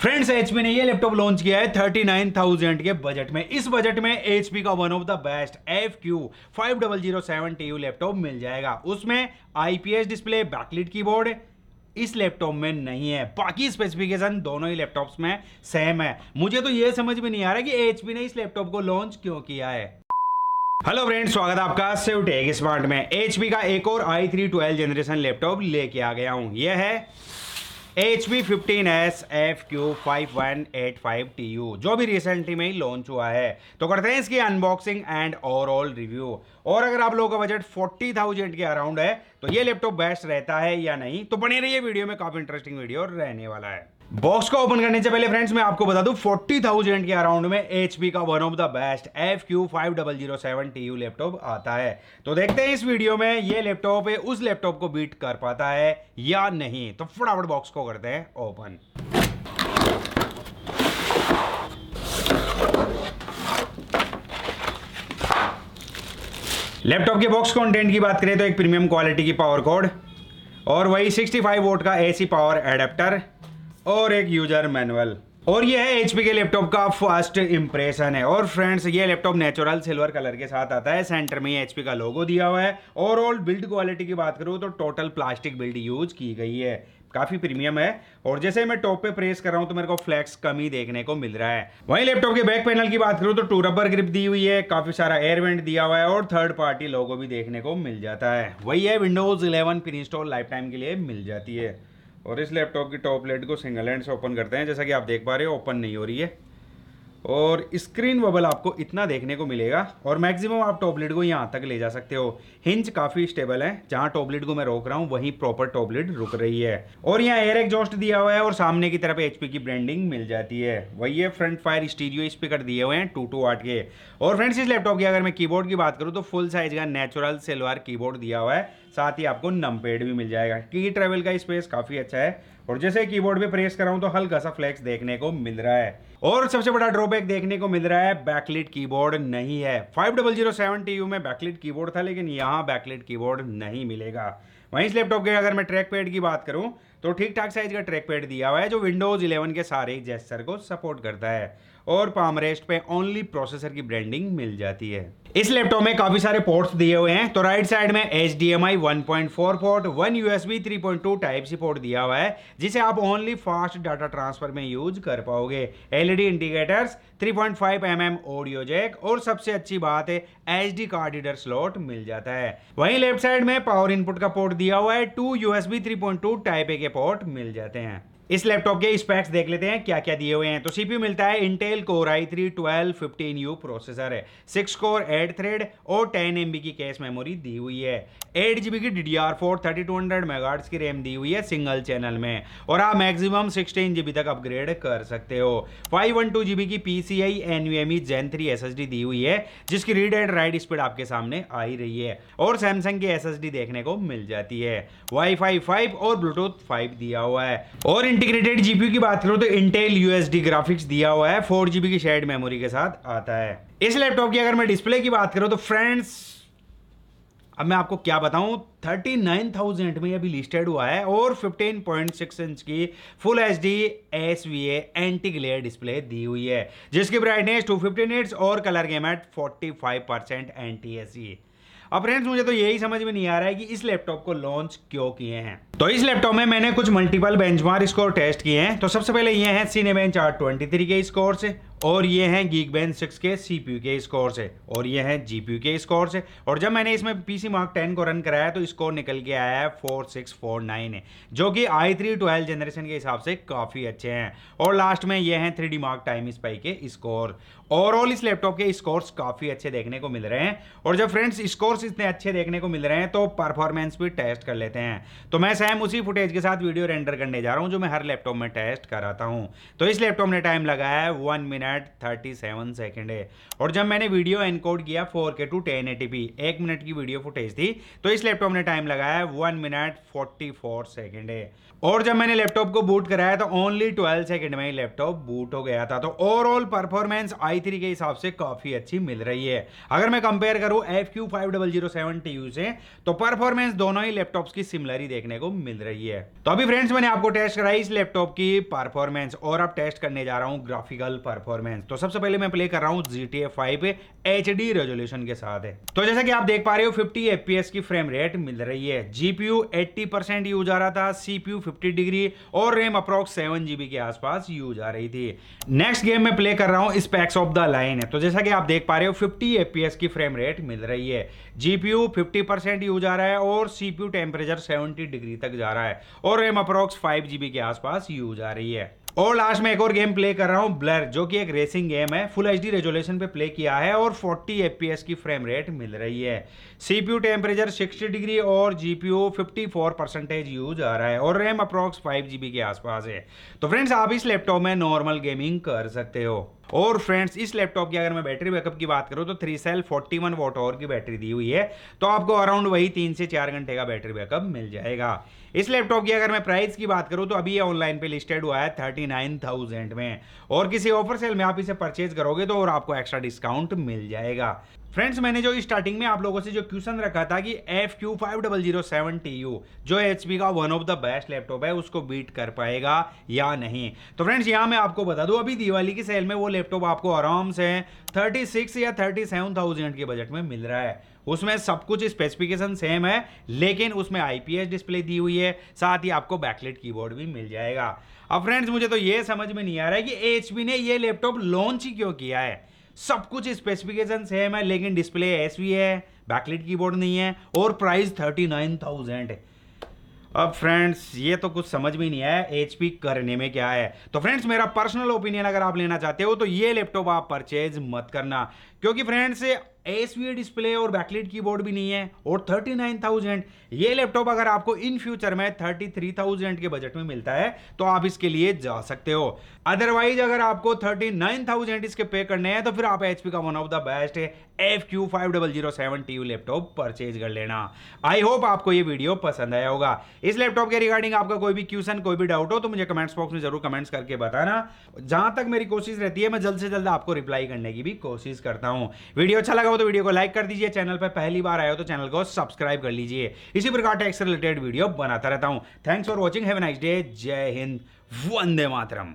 friends HP ने ये laptop launch किया है थर्टी नाइन थाउजेंड के बजट में इस बजट में एचपी का one of the best F Q five double zero seven T U laptop मिल जाएगा उसमें आईपीएस डिस्प्ले बैकलिट कीबोर्ड इस लैपटॉप में नहीं है बाकी स्पेसिफिकेशन दोनों ही लैपटॉप्स में सेम है मुझे तो ये समझ में नहीं आ रहा कि एचपी ने इस लैपटॉप को लॉन्च क्यों किया है हेलो फ्रेंड्स स्वागत है आपका सेव टेक स्मार्ट में एचपी का एक और i three twelve generation laptop लेके आ गया हूँ यह है H V fifteen S F Q five one eight five T U जो भी रिसेंटली में ही लॉन्च हुआ है तो करते हैं इसकी अनबॉक्सिंग एंड ओवरऑल रिव्यू और अगर आप लोगों का बजट फोर्टी थाउजेंड के अराउंड है तो ये लैपटॉप बेस्ट रहता है या नहीं तो बने रहिए वीडियो में काफ़ी इंटरेस्टिंग वीडियो रहने वाला है बॉक्स को ओपन करने से पहले फ्रेंड्स मैं आपको बता दूं थाउजेंड के अराउंड में एच का one of the best F Q five double zero seven T U laptop आता है तो देखते हैं इस वीडियो में ये लैपटॉप उस लैपटॉप को बीट कर पाता है या नहीं तो फटाफट बॉक्स को करते हैं ओपन लैपटॉप के बॉक्स कंटेंट की बात करें तो एक प्रीमियम क्वालिटी की पावर कोड और वही 65 वोट का एसी पावर एडेप्टर और एक यूजर मैनुअल और यह है एचपी के लैपटॉप का फर्स्ट इंप्रेशन है और फ्रेंड्स ये लैपटॉप नेचुरल सिल्वर कलर के साथ आता है सेंटर में ये एचपी का लोगो दिया हुआ है ओवरऑल बिल्ड क्वालिटी की बात करूँ तो टोटल प्लास्टिक बिल्ड यूज की गई है काफ़ी प्रीमियम है और जैसे मैं टॉप पे प्रेस कर रहा हूँ तो मेरे को फ्लैक्स कम ही देखने को मिल रहा है वहीं लैपटॉप के बैक पैनल की बात करूँ तो टू रबर ग्रिप दी हुई है काफ़ी सारा एयर वेंट दिया हुआ है और थर्ड पार्टी लोगो भी देखने को मिल जाता है वही है Windows eleven pre install life time के लिए मिल जाती है और इस लैपटॉप की टॉप लेट को सिंगल हैंड से ओपन करते हैं जैसा कि आप देख पा रहे हो ओपन नहीं हो रही है और स्क्रीन बबल आपको इतना देखने को मिलेगा और मैक्सिमम आप टॉबलेट को यहाँ तक ले जा सकते हो हिंज काफ़ी स्टेबल है जहाँ टॉबलेट को मैं रोक रहा हूँ वहीं प्रॉपर टॉबलेट रुक रही है और यहाँ एयर एग्जॉस्ट दिया हुआ है और सामने की तरफ एचपी की ब्रांडिंग मिल जाती है वही है फ्रंट फायर स्टीरियो स्पीकर दिए हुए हैं टू टू आठ के और फ्रेंड्स इस लैपटॉप की अगर मैं की की बात करूँ तो फुल साइज का नेचुरल सिल्वर की दिया हुआ है साथ ही आपको नमपेड भी मिल जाएगा की ट्रेवल का स्पेस काफ़ी अच्छा है और जैसे कीबोर्ड पे प्रेस कराऊँ तो हल्का सा फ्लैक्स देखने को मिल रहा है और सबसे बड़ा ड्रॉबैक देखने को मिल रहा है बैकलेट कीबोर्ड नहीं है five double zero seven T U में बैकलेट कीबोर्ड था लेकिन यहाँ बैकलेट कीबोर्ड नहीं मिलेगा वहीं इस लैपटॉप के अगर मैं ट्रैक पैड की बात करूँ तो ठीक ठाक साइज का ट्रैक पैड दिया हुआ है जो विंडोज़ इलेवन के सारे जेस्टर को सपोर्ट करता है और पाम रेस्ट पे ओनली प्रोसेसर की ब्रांडिंग मिल जाती है इस लैपटॉप में काफी सारे पोर्ट्स दिए हुए हैं तो राइट साइड में H D M I one point four port one U S B three point two type C port दिया हुआ है जिसे आप ओनली फास्ट डाटा ट्रांसफर में यूज कर पाओगे LED indicators 3.5 mm audio jack और सबसे अच्छी बात है एच कार्ड रीडर स्लॉट मिल जाता है वहीं लेफ्ट साइड में पावर इनपुट का पोर्ट दिया हुआ है two USB to type A के पोर्ट मिल जाते हैं इस लैपटॉप के स्पेक्स देख लेते हैं क्या क्या दिए हुए हैं तो सीपीयू मिलता है Intel core i three twelve fifteen U processor है सिक्स कोर एट थ्रेड और टेन एम की कैश मेमोरी दी हुई है एट जी की D D R four thirty two hundred mega की रैम दी हुई है सिंगल चैनल में और आप मैक्सिमम सिक्सटीन जी तक अपग्रेड कर सकते हो फाइव वन टू जी की P C I N U M E gen three S S D दी हुई है जिसकी रीड एंड राइट स्पीड आपके सामने आई रही है और सैमसंग की एस एस डी देखने को मिल जाती है वाई फाई फाइव और ब्लूटूथ फाइव दिया हुआ है और इंटीग्रेटेड जीपीयू की बात करो तो इंटेल यूएसडी ग्राफिक्स दिया हुआ है फोर जीबी की शेड मेमोरी के साथ आता है इस लैपटॉप की अगर मैं डिस्प्ले की बात करूं तो फ्रेंड्स अब मैं आपको क्या बताऊं 39,000 में अभी लिस्टेड हुआ है और 15.6 इंच की full H D S V A anti glare display दी हुई है जिसकी ब्राइटनेस टू फिफ्टी और कलर गेमेट 45 परसेंट एंटी अब फ्रेंड्स मुझे तो यही समझ में नहीं आ रहा है कि इस लैपटॉप को लॉन्च क्यों किए हैं तो इस लैपटॉप में मैंने कुछ मल्टीपल बेंचमार्क स्कोर टेस्ट किए हैं तो सबसे पहले ये हैं Cinebench R twenty three के स्कोर से और ये हैं गीक बैन सिक्स के सी के स्कोर है और ये हैं जी के स्कोर है और जब मैंने इसमें पी सी मार्क टेन को रन कराया तो स्कोर निकल के आया है फोर सिक्स फोर नाइन है जो कि आई थ्री ट्वेल्व जनरेशन के हिसाब से काफ़ी अच्छे हैं और लास्ट में ये हैं three D mark time spy के स्कोर ओवरऑल इस लैपटॉप के स्कोर्स काफ़ी अच्छे देखने को मिल रहे हैं और जब फ्रेंड्स स्कोर्स इतने अच्छे देखने को मिल रहे हैं तो परफॉर्मेंस भी टेस्ट कर लेते हैं तो मैं सैम उसी फुटेज के साथ वीडियो रेंडर करने जा रहा हूँ जो मैं हर लैपटॉप में टेस्ट कराता हूँ तो इस लैपटॉप ने टाइम लगाया है one minute minute thirty seven second है और जब मैंने वीडियो एनकोड किया four K to ten eighty P एक मिनट की वीडियो फुटेज थी तो इस लैपटॉप ने टाइम लगाया one minute forty four second है और जब मैंने लैपटॉप को बूट कराया तो ओनली ट्वेल्व सेकेंड में ही लैपटॉप बूट हो गया था तो ओवरऑल परफॉर्मेंस आई थ्री के हिसाब से काफ़ी अच्छी मिल रही है अगर मैं कंपेयर करूँ F Q five double zero seven T U से तो परफॉर्मेंस दोनों ही लैपटॉप्स की सिमिलर ही देखने को मिल रही है तो अभी फ्रेंड्स मैंने आपको टेस्ट कराई इस लैपटॉप की परफॉर्मेंस और अब टेस्ट करने जा रहा हूँ ग्राफिकल परफॉर्मेंस परफॉर्मेंस तो सबसे पहले मैं प्ले कर रहा हूँ G T A five H D resolution के साथ है तो जैसे कि आप देख पा रहे हो 50 एफपीएस की फ्रेम रेट मिल रही है जीपीयू 80 परसेंट यूज आ रहा था सीपीयू 50 डिग्री और रेम अप्रोक्स सेवन जीबी के आसपास यूज आ रही थी नेक्स्ट गेम में प्ले कर रहा हूँ स्पेक्स ऑफ द लाइन है तो जैसा कि आप देख पा रहे हो फिफ्टी एफपीएस की फ्रेम रेट मिल रही है जीपीयू फिफ्टी परसेंट यूज आ रहा है और सीपीयू टेम्परेचर सेवेंटी डिग्री तक जा रहा है और रेम अप्रोक्स फाइव जीबी के आसपास यूज आ रही है और लास्ट में एक और गेम प्ले कर रहा हूँ ब्लर जो कि एक रेसिंग गेम है फुल एच रेजोल्यूशन पे प्ले किया है और 40 एफ की फ्रेम रेट मिल रही है सीपीयू टेम्परेचर 60 डिग्री और जीपीयू 54 परसेंटेज यूज आ रहा है और रैम अप्रॉक्स फाइव जीबी के आसपास है तो फ्रेंड्स आप इस लैपटॉप में नॉर्मल गेमिंग कर सकते हो और फ्रेंड्स इस लैपटॉप की अगर मैं बैटरी बैकअप की बात करूं तो three cell forty one watt hour की बैटरी दी हुई है तो आपको अराउंड वही तीन से चार घंटे का बैटरी बैकअप मिल जाएगा इस लैपटॉप की अगर मैं प्राइस की बात करूं तो अभी ये ऑनलाइन पे लिस्टेड हुआ है थर्टी नाइन थाउजेंड में और किसी ऑफर सेल में आप इसे परचेज करोगे तो और आपको एक्स्ट्रा डिस्काउंट मिल जाएगा फ्रेंड्स मैंने जो स्टार्टिंग में आप लोगों से जो क्वेश्चन रखा था कि F Q five double zero seven T U जो एच का one of the best laptop है उसको बीट कर पाएगा या नहीं तो फ्रेंड्स यहाँ मैं आपको बता दूँ अभी दिवाली की सेल में वो लैपटॉप आपको आराम से थर्टी सिक्स या थर्टी सेवन थाउजेंड के बजट में मिल रहा है उसमें सब कुछ स्पेसिफिकेशन सेम है लेकिन उसमें आईपीएस डिस्प्ले दी हुई है साथ ही आपको बैकलेट कीबोर्ड भी मिल जाएगा अब फ्रेंड्स मुझे तो ये समझ में नहीं आ रहा है कि एच ने ये लैपटॉप लॉन्च ही क्यों किया है सब कुछ स्पेसिफिकेशन सेम है लेकिन डिस्प्ले एस है बैकलेट कीबोर्ड नहीं है और प्राइस थर्टी नाइन थाउजेंड है अब फ्रेंड्स ये तो कुछ समझ में नहीं आया एच करने में क्या है तो फ्रेंड्स मेरा पर्सनल ओपिनियन अगर आप लेना चाहते हो तो ये लैपटॉप आप परचेज मत करना क्योंकि फ्रेंड्स ए डिस्प्ले और बैकलेट कीबोर्ड भी नहीं है और 39,000 ये लैपटॉप अगर आपको इन फ्यूचर में 33,000 के बजट में मिलता है तो आप इसके लिए जा सकते हो अदरवाइज अगर आपको 39,000 इसके पे करने हैं तो फिर आप एचपी का one of the best F Q five double zero seven T laptop purchase कर लेना आई होप आपको ये वीडियो पसंद आया होगा इस लैपटॉप के रिगार्डिंग आपका कोई भी क्वेश्चन कोई भी डाउट हो तो मुझे कमेंट्स बॉक्स में जरूर कमेंट्स करके बताना जहां तक मेरी कोशिश रहती है मैं जल्द से जल्द आपको रिप्लाई करने की भी कोशिश करता हूँ वीडियो अच्छा लगा हो तो वीडियो को लाइक कर दीजिए चैनल पर पहली बार आए हो तो चैनल को सब्सक्राइब कर लीजिए इसी प्रकार टैक्स रिलेटेड वीडियो बनाता रहता हूँ thanks for watching have nice day जय हिंद वंदे मातरम